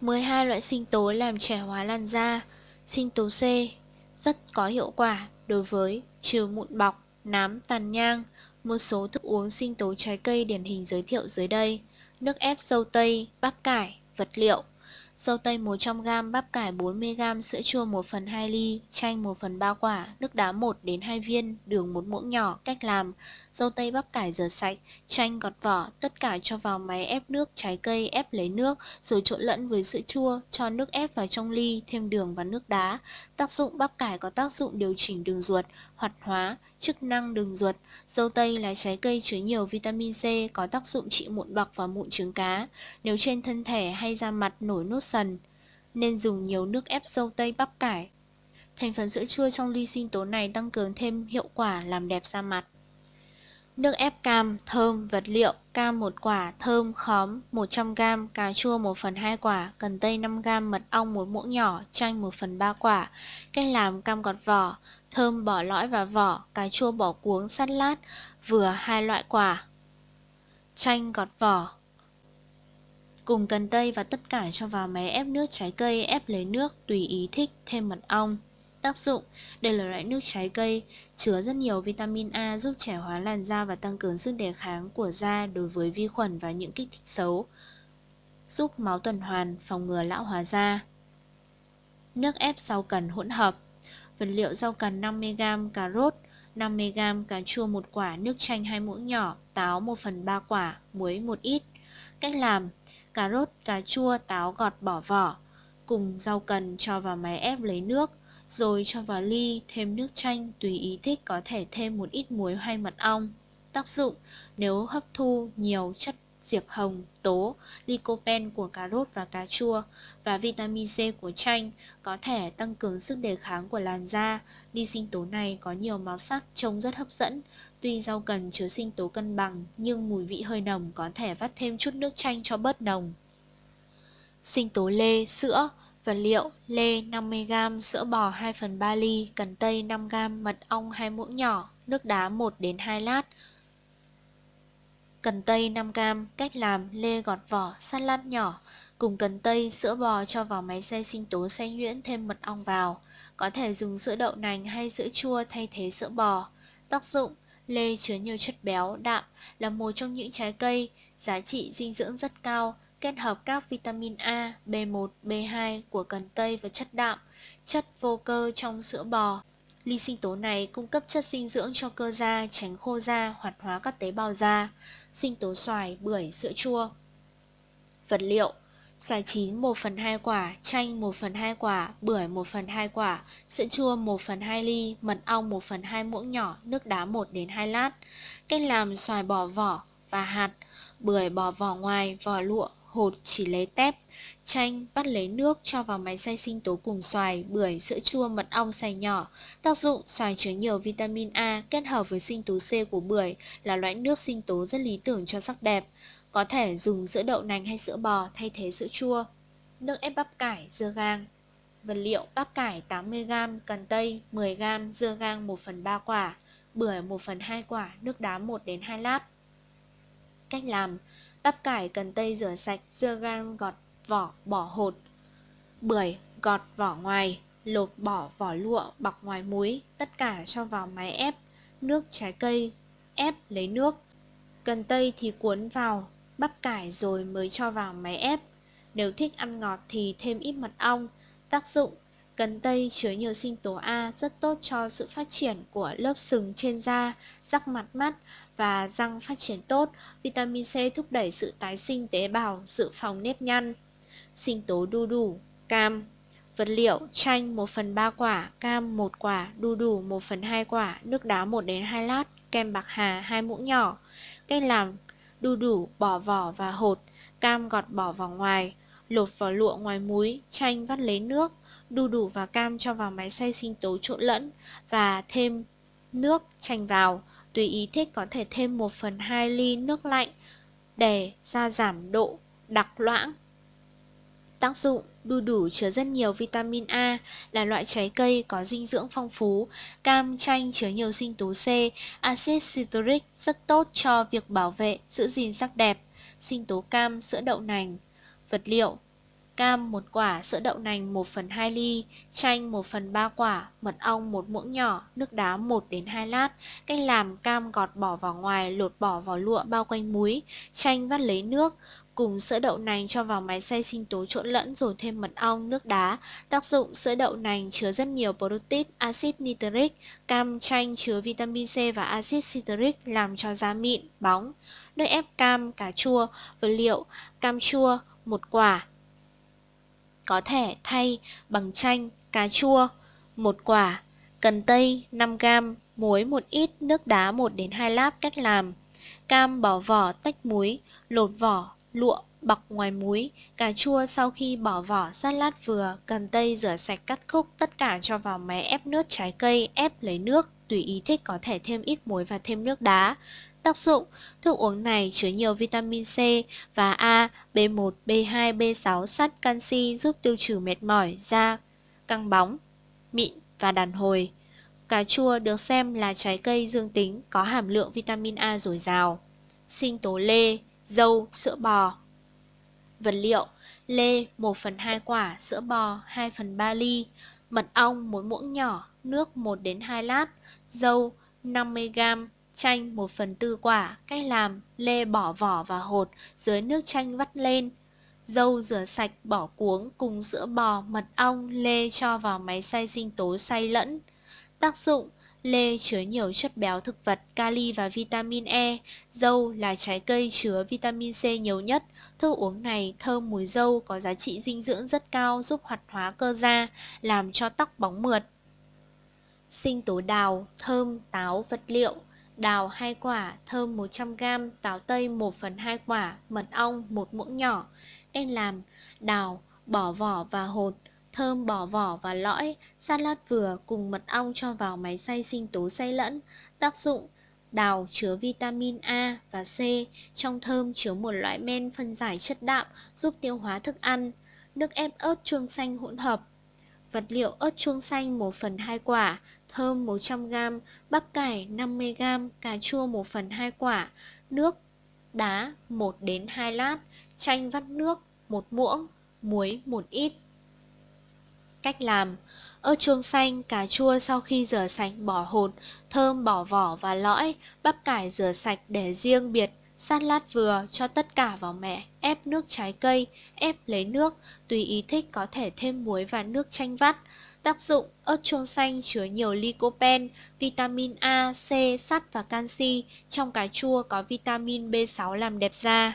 12 loại sinh tố làm trẻ hóa làn da. Sinh tố C rất có hiệu quả đối với trừ mụn bọc, nám, tàn nhang. Một số thức uống sinh tố trái cây điển hình giới thiệu dưới đây. Nước ép dâu tây, bắp cải, vật liệu dâu tây 100g, bắp cải 40g, sữa chua 1 phần 2 ly, chanh 1 phần 3 quả, nước đá 1 đến 2 viên, đường 1 muỗng nhỏ. Cách làm, dâu tây bắp cải rửa sạch, chanh gọt vỏ, tất cả cho vào máy ép nước trái cây ép lấy nước, rồi trộn lẫn với sữa chua, cho nước ép vào trong ly, thêm đường và nước đá. Tác dụng bắp cải có tác dụng điều chỉnh đường ruột, hoạt hóa, chức năng đường ruột. Dâu tây là trái cây chứa nhiều vitamin C có tác dụng trị mụn bọc và mụn trứng cá, nếu trên thân thể hay da mặt nổi nốt sần. Nên dùng nhiều nước ép dâu tây bắp cải. Thành phần sữa chua trong ly sinh tố này tăng cường thêm hiệu quả làm đẹp da mặt. Nước ép cam, thơm, vật liệu Cam một quả, thơm, khóm 100g, cà chua 1 phần 2 quả, cần tây 5g, mật ong một muỗng nhỏ, chanh 1 phần 3 quả Cách làm cam gọt vỏ, thơm bỏ lõi và vỏ, cà chua bỏ cuống sắt lát, vừa hai loại quả Chanh gọt vỏ Cùng cần tây và tất cả cho vào máy ép nước trái cây ép lấy nước tùy ý thích thêm mật ong Tác dụng, đây là loại nước trái cây, chứa rất nhiều vitamin A giúp trẻ hóa làn da và tăng cường sức đề kháng của da đối với vi khuẩn và những kích thích xấu, giúp máu tuần hoàn, phòng ngừa lão hóa da. Nước ép rau cần hỗn hợp Vật liệu rau cần 50g cà rốt, 50g cà chua một quả, nước chanh hai muỗng nhỏ, táo 1 phần 3 quả, muối 1 ít. Cách làm, cà rốt, cà chua, táo gọt bỏ vỏ, cùng rau cần cho vào máy ép lấy nước, rồi cho vào ly thêm nước chanh tùy ý thích có thể thêm một ít muối hay mật ong. Tác dụng nếu hấp thu nhiều chất diệp hồng, tố, lycopene của cà rốt và cà chua và vitamin C của chanh có thể tăng cường sức đề kháng của làn da. Ly sinh tố này có nhiều màu sắc trông rất hấp dẫn. Tuy rau cần chứa sinh tố cân bằng nhưng mùi vị hơi nồng có thể vắt thêm chút nước chanh cho bớt nồng. Sinh tố lê, sữa Vật liệu: lê 50g, sữa bò 2 phần 3 ly, cần tây 5g, mật ong 2 muỗng nhỏ, nước đá 1 đến 2 lát. Cần tây 5g, cách làm lê gọt vỏ, sát lát nhỏ, cùng cần tây, sữa bò cho vào máy xay sinh tố xay nhuyễn thêm mật ong vào. Có thể dùng sữa đậu nành hay sữa chua thay thế sữa bò. Tác dụng: lê chứa nhiều chất béo, đạm, là một trong những trái cây giá trị dinh dưỡng rất cao kết hợp các vitamin A, B1, B2 của cần tây và chất đạm, chất vô cơ trong sữa bò. Ly sinh tố này cung cấp chất dinh dưỡng cho cơ da, tránh khô da, hoạt hóa các tế bào da, sinh tố xoài, bưởi, sữa chua. Vật liệu Xoài chín 1 phần 2 quả, chanh 1 phần 2 quả, bưởi 1 phần 2 quả, sữa chua 1 phần 2 ly, mật ong 1 phần 2 muỗng nhỏ, nước đá 1 đến 2 lát. Cách làm xoài bỏ vỏ và hạt, bưởi bỏ vỏ ngoài, vỏ lụa, hột chỉ lấy tép, chanh bắt lấy nước cho vào máy xay sinh tố cùng xoài, bưởi, sữa chua, mật ong xay nhỏ. Tác dụng xoài chứa nhiều vitamin A kết hợp với sinh tố C của bưởi là loại nước sinh tố rất lý tưởng cho sắc đẹp. Có thể dùng sữa đậu nành hay sữa bò thay thế sữa chua. Nước ép bắp cải, dưa gang Vật liệu bắp cải 80g, cần tây 10g, dưa gang 1 phần 3 quả, bưởi 1 phần 2 quả, nước đá 1 đến 2 lát. Cách làm Bắp cải cần tây rửa sạch, dưa gan gọt vỏ, bỏ hột. Bưởi, gọt vỏ ngoài, lột bỏ vỏ lụa, bọc ngoài muối, tất cả cho vào máy ép. Nước trái cây, ép lấy nước. Cần tây thì cuốn vào, bắp cải rồi mới cho vào máy ép. Nếu thích ăn ngọt thì thêm ít mật ong, tác dụng Cần tây chứa nhiều sinh tố A rất tốt cho sự phát triển của lớp sừng trên da, rắc mặt mắt và răng phát triển tốt. Vitamin C thúc đẩy sự tái sinh tế bào, dự phòng nếp nhăn. Sinh tố đu đủ, cam. Vật liệu: chanh 1 phần 3 quả, cam 1 quả, đu đủ 1 phần 2 quả, nước đá 1 đến 2 lát, kem bạc hà 2 muỗng nhỏ. Cách làm: đu đủ bỏ vỏ và hột, cam gọt bỏ vỏ ngoài, lột vỏ lụa ngoài muối chanh vắt lấy nước, đu đủ và cam cho vào máy xay sinh tố trộn lẫn và thêm nước chanh vào. Tùy ý thích có thể thêm 1 phần 2 ly nước lạnh để ra giảm độ đặc loãng. Tác dụng Đu đủ chứa rất nhiều vitamin A, là loại trái cây có dinh dưỡng phong phú. Cam, chanh chứa nhiều sinh tố C, axit citric rất tốt cho việc bảo vệ, giữ gìn sắc đẹp. Sinh tố cam, sữa đậu nành. Vật liệu cam một quả, sữa đậu nành 1 phần 2 ly, chanh 1 phần 3 quả, mật ong một muỗng nhỏ, nước đá 1 đến 2 lát. Cách làm cam gọt bỏ vào ngoài, lột bỏ vào lụa bao quanh muối, chanh vắt lấy nước, cùng sữa đậu nành cho vào máy xay sinh tố trộn lẫn rồi thêm mật ong, nước đá. Tác dụng sữa đậu nành chứa rất nhiều protein, axit nitric, cam chanh chứa vitamin C và axit citric làm cho da mịn, bóng. Nước ép cam, cà chua, vật liệu cam chua, một quả, có thể thay bằng chanh, cà chua, một quả, cần tây 5g, muối một ít, nước đá 1 đến 2 lát. cách làm. Cam bỏ vỏ tách muối, lột vỏ, lụa bọc ngoài muối, cà chua sau khi bỏ vỏ sát lát vừa, cần tây rửa sạch cắt khúc tất cả cho vào máy ép nước trái cây, ép lấy nước, tùy ý thích có thể thêm ít muối và thêm nước đá. Tác dụng, thức uống này chứa nhiều vitamin C và A, B1, B2, B6, sắt, canxi giúp tiêu trừ mệt mỏi, da, căng bóng, mịn và đàn hồi. Cà chua được xem là trái cây dương tính có hàm lượng vitamin A dồi dào. Sinh tố lê, dâu, sữa bò. Vật liệu: lê 1 phần 2 quả, sữa bò 2 phần 3 ly, mật ong 1 muỗng nhỏ, nước 1 đến 2 lát, dâu 50 g, chanh 1 phần tư quả, cách làm lê bỏ vỏ và hột, dưới nước chanh vắt lên. Dâu rửa sạch bỏ cuống cùng sữa bò, mật ong, lê cho vào máy xay sinh tố xay lẫn. Tác dụng Lê chứa nhiều chất béo thực vật, kali và vitamin E. Dâu là trái cây chứa vitamin C nhiều nhất. Thức uống này thơm mùi dâu có giá trị dinh dưỡng rất cao giúp hoạt hóa cơ da, làm cho tóc bóng mượt. Sinh tố đào, thơm, táo, vật liệu đào 2 quả, thơm 100g, táo tây 1 phần 2 quả, mật ong 1 muỗng nhỏ. Cách làm, đào, bỏ vỏ và hột, thơm bỏ vỏ và lõi, salad vừa cùng mật ong cho vào máy xay sinh tố xay lẫn. Tác dụng, đào chứa vitamin A và C, trong thơm chứa một loại men phân giải chất đạm giúp tiêu hóa thức ăn. Nước ép ớt chuông xanh hỗn hợp Vật liệu ớt chuông xanh 1 phần 2 quả, thơm 100g, bắp cải 50g, cà chua 1 phần 2 quả, nước, đá 1 đến 2 lát, chanh vắt nước 1 muỗng, muối 1 ít. Cách làm Ớt chuông xanh, cà chua sau khi rửa sạch bỏ hột, thơm bỏ vỏ và lõi, bắp cải rửa sạch để riêng biệt, Sát lát vừa, cho tất cả vào mẹ ép nước trái cây, ép lấy nước, tùy ý thích có thể thêm muối và nước chanh vắt. Tác dụng, ớt chuông xanh chứa nhiều lycopene, vitamin A, C, sắt và canxi, trong cà chua có vitamin B6 làm đẹp da.